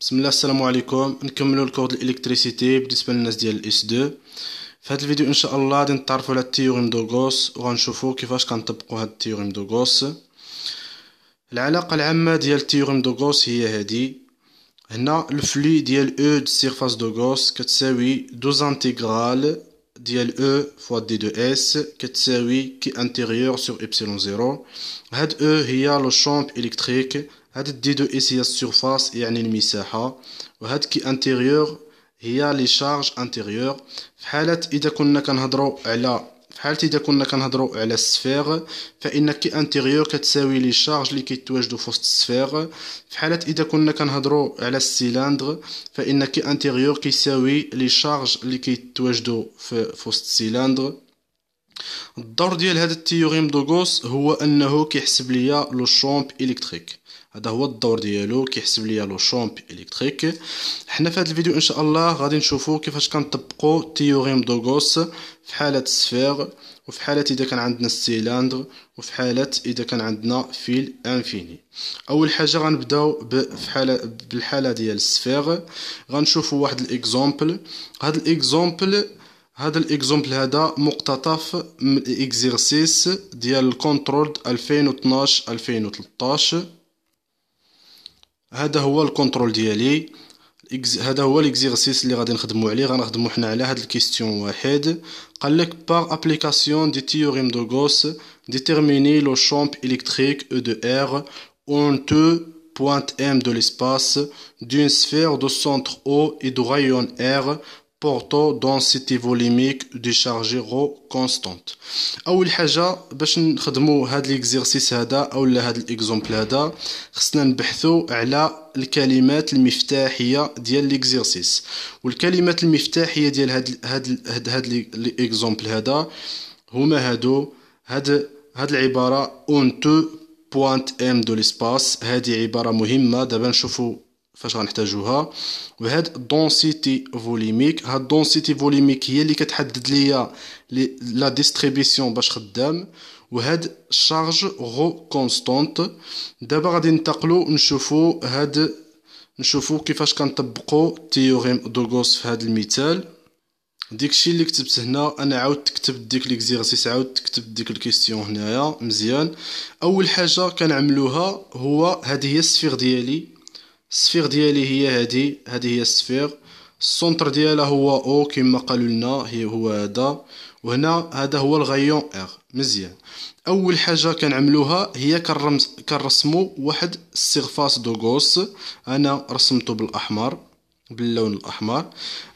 بسم الله السلام عليكم نكملوا الكود الالكتريسيتي بالنسبه للناس ديال الاس 2 في هذا الفيديو ان شاء الله غادي نتعرفوا على التيوريم دو غوس وغنشوفوا كيفاش كنطبقوا هذا التيوريم دو غوس العلاقه العامه ديال التيوريم دو غوس هي هذه هنا الفلي ديال او دي سيرفاس دو غوس كتساوي دوز انتغرال ديال او فوا دي دو اس كتساوي كي انتيريور سور ايبسيلون زيرو هاد او هي لو شامب الكتريك هاد دو اس هي السيرفاس يعني المساحة وهاد كي انتيريور هي لي شارج انتيريور في حالة اذا كنا كنهضرو على في حالة اذا كنا كنهضرو على السفير فان كي انتيريور كتساوي لي شارج اللي كيتواجدو في وسط السفير في حالة اذا كنا كنهضرو على السيلاندر فان كي انتيريور كيساوي لي شارج اللي كيتواجدو في وسط السيلاندر الدور ديال هذا التيوريم دوغوس هو انه كيحسب ليا لو شومب الكتريك هذا هو الدور ديالو كيحسب ليا لو شومب الكتريك حنا في هذا الفيديو ان شاء الله غادي نشوفو كيفاش كنطبقو تيوريم دوغوس في حاله السفير وفي حاله اذا كان عندنا السيلاندر وفي حاله اذا كان عندنا فيل انفيني اول حاجه غنبداو بحاله بالحاله ديال السفير غنشوفو واحد الاكزومبل هاد الاكزومبل هذا الاكزومبل هذا مقتطف من الاكزيرسيس ديال الكونترول 2012 2013 هذا هو الكونترول ديالي هذا هو ليكزيرسيس اللي غادي نخدمو عليه غنخدمو حنا على هاد الكيستيون واحد قال لك بار ابليكاسيون دي تيوريم دو غوس ديتيرميني لو شامب الكتريك او دو ار اون تو pointe ام دو لسباس دون سفير دو سونتر او اي دو rayon ار بورتو دونسيتي فوليميك دي شارجي رو كونستانت اول حاجه باش نخدمو هاد ليكزيرسيس هذا اولا هاد الاكزومبل هذا خصنا نبحثو على الكلمات المفتاحيه ديال ليكزيرسيس والكلمات المفتاحيه ديال هاد هاد هاد, هاد ليكزومبل هذا هما هادو هاد هاد العباره اون تو بوينت ام دو ليسباس هادي عباره مهمه دابا نشوفو فاش غنحتاجوها وهاد دونسيتي فوليميك هاد دونسيتي فوليميك هي اللي كتحدد ليا لا ديستريبيسيون باش خدام وهاد شارج غو كونستانت دابا غادي ننتقلو نشوفو هاد نشوفو كيفاش كنطبقو تيوريم دوغوس في هاد المثال ديكشي اللي كتبت هنا انا عاودت كتبت ديك ليكزيرسيس عاودت كتبت ديك الكيستيون هنايا مزيان اول حاجه كنعملوها هو هذه هي السفير ديالي السفير ديالي هي هادي هادي هي السفير السونتر ديالها هو او كما قالوا لنا هي هو هذا وهنا هذا هو الغيون اغ مزيان اول حاجه كنعملوها هي كنرمز كنرسموا واحد السيرفاس دو غوس انا رسمته بالاحمر باللون الاحمر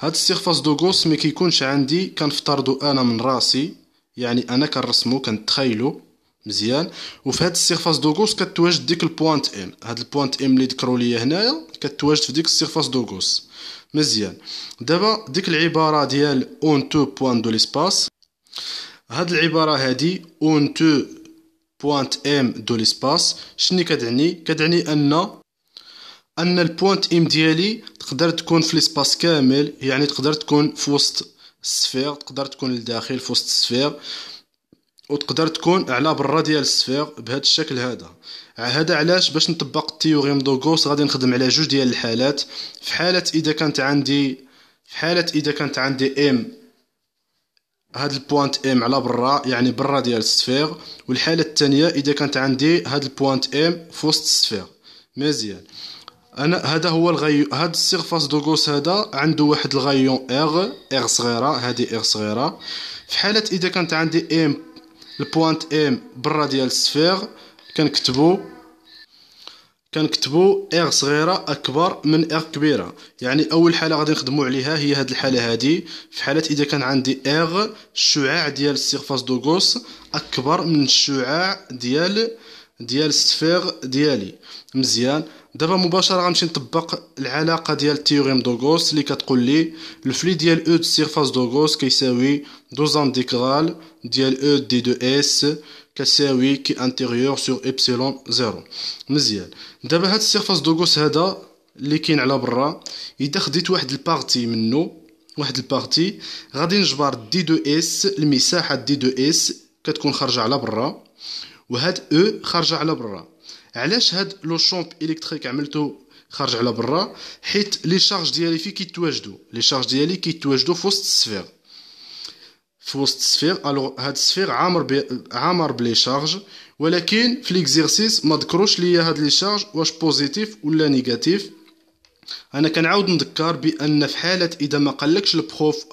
هاد السيرفاس دو غوس ما كيكونش عندي كنفترضو انا من راسي يعني انا كنرسمو كنتخيلو مزيان وفي هاد السيرفاس دوغوس كتواجد ديك البوانت ام هاد البوانت ام اللي ذكروا ليا هنايا كتواجد في ديك السيرفاس دوغوس مزيان دابا ديك العباره ديال اون تو بوان دو ليسباس هاد العباره هادي اون تو بوانت ام دو ليسباس شنو كتعني كتعني ان ان البوانت ام ديالي تقدر تكون في ليسباس كامل يعني تقدر تكون في وسط السفير تقدر تكون لداخل في وسط السفير وتقدر تكون اعلى برا ديال السفير بهذا الشكل هذا هذا علاش باش نطبق التيوريم دو غوس غادي نخدم على جوج ديال الحالات في حاله اذا كانت عندي في حاله اذا كانت عندي ام هاد البوانت ام على برا يعني برا ديال السفير والحاله الثانيه اذا كانت عندي هاد البوانت ام في وسط السفير مزيان انا هذا هو الغي هاد السيرفاس دو غوس هذا عنده واحد الغايون ار ار صغيره هذه ار صغيره في حاله اذا كانت عندي ام البوانت ام برا ديال السفير كنكتبو كنكتبو اغ صغيره اكبر من اغ كبيره يعني اول حاله غادي نخدمو عليها هي هاد الحاله هادي في حاله اذا كان عندي اغ الشعاع ديال السيرفاس دوغوس اكبر من الشعاع ديال ديال السفير ديالي مزيان دابا مباشره غنمشي نطبق العلاقه ديال التيوريم دوغوس اللي كتقول لي الفلي ديال او دو سيرفاس دوغوس كيساوي دوز انتيغرال ديال او دي دو اس كتساوي كي انتيريور سور ايبسيلون زيرو مزيان دابا هاد السيرفاس دوغوس هذا اللي كاين على برا اذا خديت واحد البارتي منو واحد البارتي غادي نجبر دي دو اس المساحه دي دو اس كتكون خارجه على برا وهاد او e خارجه على برا علاش هاد لو شومب الكتريك عملته خرج على برا حيت لي شارج ديالي فيه كيتواجدوا لي شارج ديالي كيتواجدوا في وسط السفير في وسط السفير الوغ هاد السفير عامر بي عامر بلي شارج ولكن في ليكزيرسيس ما ذكروش ليا هاد لي شارج واش بوزيتيف ولا نيجاتيف انا كنعاود نذكر بان في حاله اذا ما قالكش البروف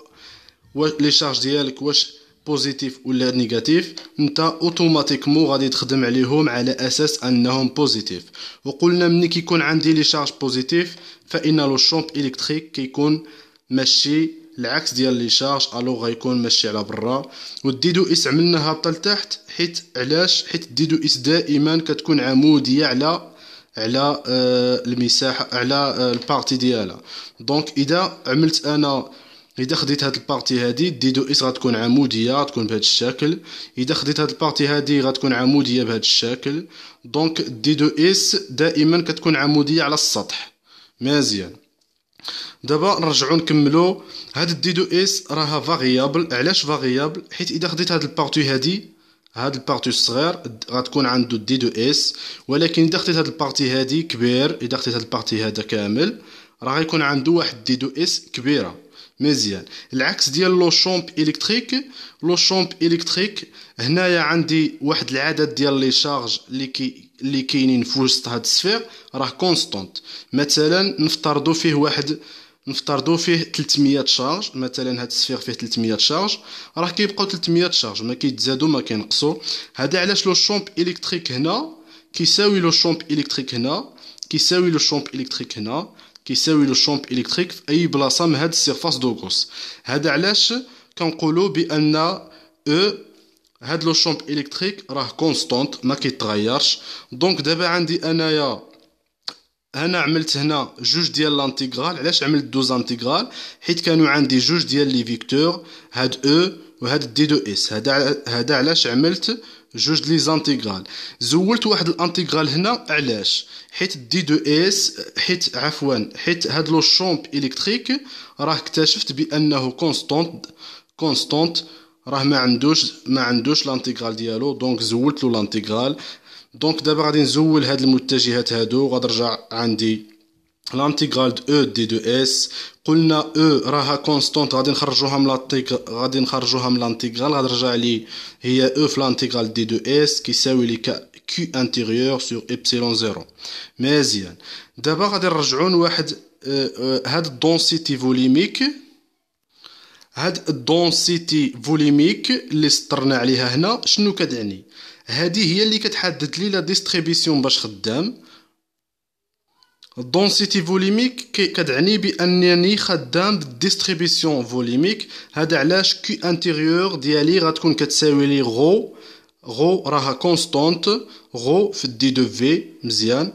لي شارج ديالك واش بوزيتيف ولا نيجاتيف انت اوتوماتيكمون غادي تخدم عليهم على اساس انهم بوزيتيف وقلنا ملي كيكون عندي لي شارج بوزيتيف فان لو شومب الكتريك كيكون ماشي العكس ديال لي شارج الو غيكون ماشي على برا والديدو اس عملنا هابطه لتحت حيت علاش حيت الديدو اس دائما كتكون عموديه على على المساحه على البارتي ديالها دونك اذا عملت انا اذا خديت هاد البارتي هادي ديدو اس غتكون عموديه غتكون بهاد الشكل اذا خديت هاد البارتي هادي غتكون عموديه بهاد الشكل دونك ديدو اس دائما كتكون عموديه على السطح مزيان دابا نرجعو نكملو هاد الديدو اس راها فاريابل علاش فاريابل حيت اذا خديت هاد البارتي هادي هاد البارتي الصغير غتكون عنده دو اس ولكن اذا خديت هاد البارتي هادي كبير اذا خديت هاد البارتي هذا كامل راه غيكون عنده واحد دي دو اس كبيره مزيان العكس ديال لو شومب الكتريك لو شومب الكتريك هنايا عندي واحد العدد ديال لي شارج اللي كي اللي كاينين في وسط هاد السفير راه كونستونت مثلا نفترضوا فيه واحد نفترضوا فيه 300 شارج مثلا هاد السفير فيه 300 شارج راه كيبقاو 300 شارج ما كيتزادوا ما كينقصوا هذا علاش لو شومب الكتريك هنا كيساوي لو شومب الكتريك هنا كيساوي لو شومب الكتريك هنا كيساوي لو شومب الكتريك في اي بلاصه من هاد السيرفاس دوغوس هذا علاش كنقولوا بان او e، هاد لو شومب الكتريك راه كونستونت ما كيتغيرش دونك دابا عندي انايا انا عملت هنا جوج ديال لانتيغرال علاش عملت دوز انتيغرال حيت كانوا عندي جوج ديال لي فيكتور هاد او e وهاد دي دو اس هذا هذا علاش عملت جوج لي زانتيغرال زولت واحد الانتيغرال هنا علاش حيت دي دو اس حيت عفوا حيت هاد لو شومب الكتريك راه اكتشفت بانه كونستونت كونستونت راه ما عندوش ما عندوش لانتيغرال ديالو دونك زولت له لانتيغرال دونك دابا غادي نزول هاد المتجهات هادو غادي نرجع عندي الانتيغرال او دي دو اس قلنا او e راها كونستونت غادي نخرجوها من لانتيغ غادي نخرجوها من لانتيغرال نرجع لي هي او e في لانتيغرال دي دو اس كيساوي لي كي انتيريور سور ايبسيلون زيرو مزيان دابا غادي نرجعو لواحد آه، آه، هاد الدونسيتي فوليميك هاد الدونسيتي فوليميك اللي سطرنا عليها هنا شنو كتعني هادي هي اللي كتحدد لي لا ديستريبيسيون باش خدام الدونسيتي فوليميك كتعني بانني خدام بالديستريبيسيون فوليميك هذا علاش كي انتيريور ديالي غتكون كتساوي لي غو غو راها كونستونت غو في الدي دو في مزيان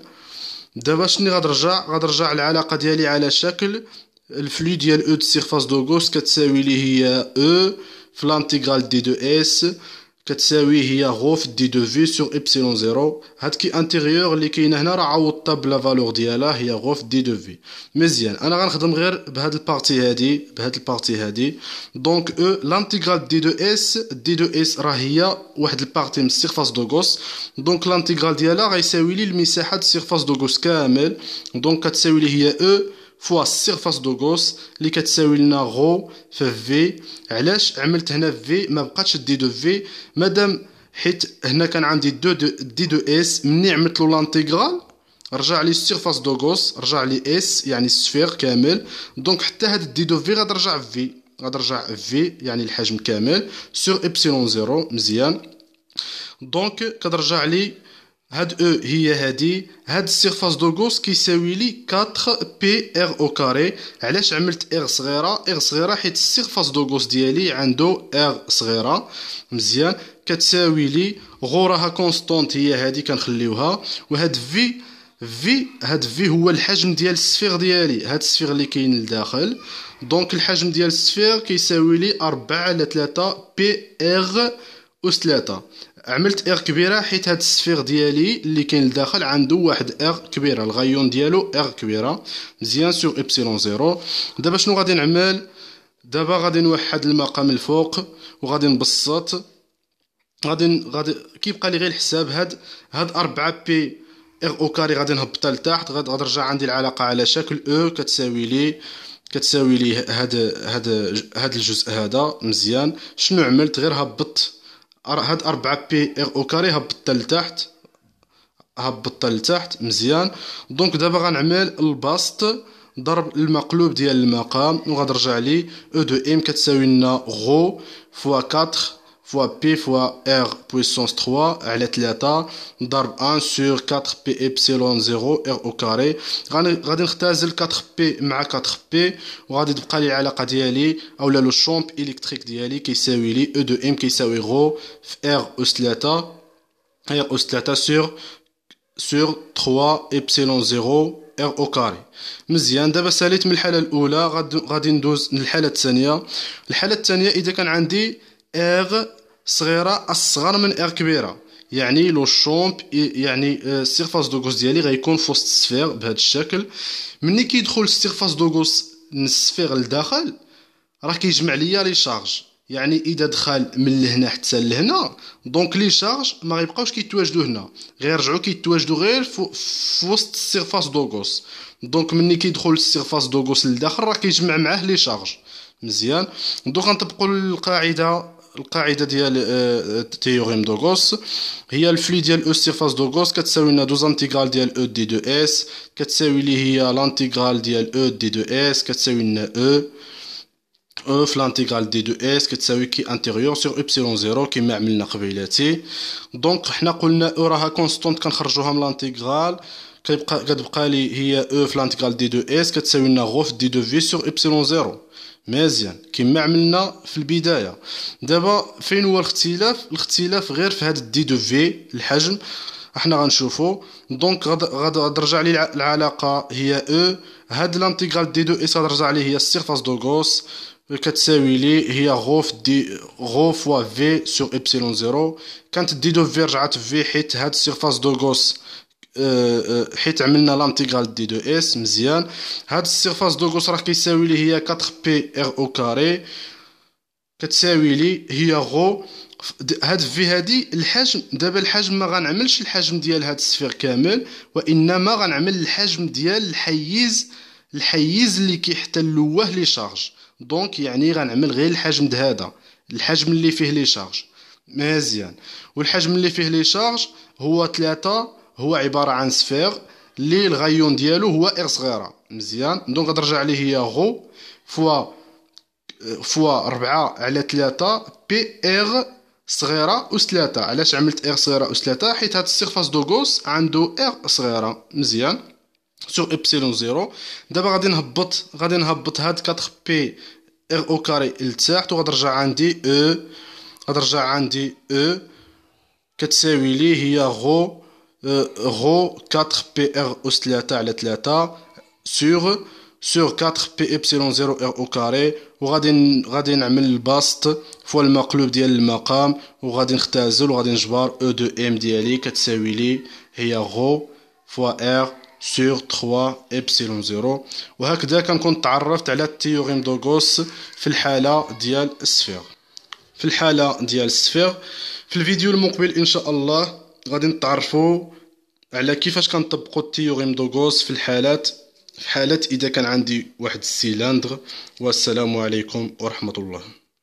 دابا شني غنرجع غنرجع العلاقه ديالي على شكل الفلو ديال او دو سيرفاس غوس كتساوي لي هي او في لانتيغرال دي دو اس كتساوي هي غوف دي دو في سور ايبسيلون زيرو هاد كي انتيريور اللي كاينه هنا راه عوضتها بلا فالور ديالها هي غوف دي دو في مزيان انا غنخدم غير بهاد البارتي هادي بهاد البارتي هادي دونك او لانتيغرال دي دو اس دي دو اس راه هي واحد البارتي من السيرفاس دو غوس دونك لانتيغرال ديالها غيساوي لي المساحه د السيرفاس دو غوس كامل دونك كتساوي لي هي او فوا السيرفاس دو غوس اللي كتساوي لنا غو في في علاش عملت هنا في ما بقاتش دي دو في مادام حيت هنا كان عندي دو دي دو اس مني عملت له لانتيغرال رجع لي السيرفاس دو غوس رجع لي اس يعني السفير كامل دونك حتى هاد دي دو في غترجع في غترجع في يعني الحجم كامل سور ايبسيلون زيرو مزيان دونك كترجع لي هاد او هي هادي هاد السيرفاس دو غوس كيساوي لي 4 بي ار او كاري علاش عملت ار صغيره ار صغيره حيت السيرفاس دو غوس ديالي عنده ار صغيره مزيان كتساوي لي غوراها كونستونت هي هادي كنخليوها وهاد في في هاد في هو الحجم ديال السفير ديالي هاد السفير اللي كاين لداخل دونك الحجم ديال السفير كيساوي لي 4 على 3 بي ار اس 3 عملت اغ كبيره حيت هاد السفيغ ديالي اللي كاين لداخل عنده واحد اغ كبيره الغيون ديالو اغ كبيره مزيان سوغ ايبسيلون زيرو دابا شنو غادي نعمل دابا غادي نوحد المقام الفوق وغادي نبسط غادي غادي كيبقى لي غير الحساب هاد هاد 4 بي اغ او كاري غادي نهبطها لتحت غادي نرجع عندي العلاقه على شكل او e. كتساوي لي كتساوي لي هاد هاد هاد الجزء هذا مزيان شنو عملت غير هبطت هاد أربعة بي إيغ او كاري هبطها لتحت هبطها لتحت مزيان دونك دابا غنعمل البسط ضرب المقلوب ديال المقام وغنرجع لي او دو ام كتساوي لنا غو فوا 4 fois P fois R puissance 3 على 3 ضرب 1 سور 4 بي إبسيلون 0 R أو كاري غادي نختازل 4 بي مع 4 بي وغادي تبقى لي العلاقة ديالي أولا لو شومب إلكتريك ديالي كيساوي لي أو دو إم كيساوي غو في R اس 3 R اس 3 سور سور 3 إبسيلون 0 ار او كاري مزيان دابا ساليت من الحاله الاولى غادي ندوز للحاله الثانيه الحاله الثانيه اذا كان عندي ار صغيره اصغر من ار كبيره يعني لو شومب يعني السيرفاس آه، دوغوس ديالي غيكون في وسط السفير بهذا الشكل ملي كيدخل السيرفاس دوغوس من السفير لداخل راه كيجمع ليا لي شارج يعني اذا دخل من لهنا حتى لهنا دونك لي شارج ما غيبقاوش كيتواجدوا هنا رجعوا كيتواجدوا غير في وسط السيرفاس دوغوس دونك ملي كيدخل السيرفاس دوغوس لداخل راه كيجمع معاه لي شارج مزيان دونك غنطبقوا القاعده القاعده ديال آه، تيوريم دوغوس هي الفلي ديال او e سيرفاس دوغوس كتساوي لنا دوز انتيغرال ديال او دي دو اس كتساوي لي هي لانتيغرال ديال او دي دو اس كتساوي لنا او e. او e في لانتيغرال دي دو اس كتساوي كي انتيريور سور ابسيلون زيرو كيما عملنا قبيلاتي دونك حنا قلنا او راها كونستونت كنخرجوها من لانتيغرال كيبقى كتبقى لي هي او e في لانتيغال دي دو اس كتساوي لنا غو في دي دو في سور ايبسيلون زيرو مزيان كما عملنا في البدايه دابا فين هو الاختلاف الاختلاف غير في هذا الدي دو في الحجم احنا غنشوفو دونك نرجع لي العلاقه هي او e. هاد لانتيغال دي دو اس غنرجع عليه هي السيرفاس دو غوس كتساوي لي هي غو في دي غو فوا في سور ايبسيلون زيرو كانت دي دو في رجعت في حيت هاد السيرفاس دو غوس أه، أه، حيت عملنا لانتيغرال دي دو اس مزيان هاد السيرفاس دو كوس راه كيساوي لي هي 4 بي ار او كاري كتساوي لي هي غو هاد في هادي الحجم دابا الحجم ما غنعملش الحجم ديال هاد السفير كامل وانما غنعمل الحجم ديال الحيز الحيز اللي كيحتلوه لي شارج دونك يعني غنعمل غير الحجم هذا الحجم اللي فيه لي شارج مزيان والحجم اللي فيه لي شارج هو 3 هو عباره عن سفير لي الغيون ديالو هو ار صغيره مزيان دونك غترجع ليه هي غو فوا فوا ربعة على تلاتة بي ار صغيره اس تلاتة علاش عملت ار صغيره اس تلاتة حيت هاد السيرفاس دو غوس عنده ار صغيره مزيان سوغ إبسيلون زيرو دابا غادي نهبط غادي نهبط هاد كاتخ بي ار او كاري لتحت وغنرجع عندي او e. غترجع عندي او e. كتساوي لي هي غو غو 4 بي ار اس 3 على 3 سور سور 4 بي ايبسيلون 0 ار او كاري وغادي غادي نعمل الباست فوا المقلوب ديال المقام وغادي نختازل وغادي نجبر او دو ام ديالي كتساوي لي هي غو فوا ار سور 3 ايبسيلون 0 وهكذا كنكون تعرفت على التيوريم دوغوس في الحاله ديال السفير في الحاله ديال السفير في الفيديو المقبل ان شاء الله غادي نتعرفوا على كيفاش كنطبقوا التيوريم دوغوس في الحالات في حالة إذا كان عندي واحد السيلاندر والسلام عليكم ورحمة الله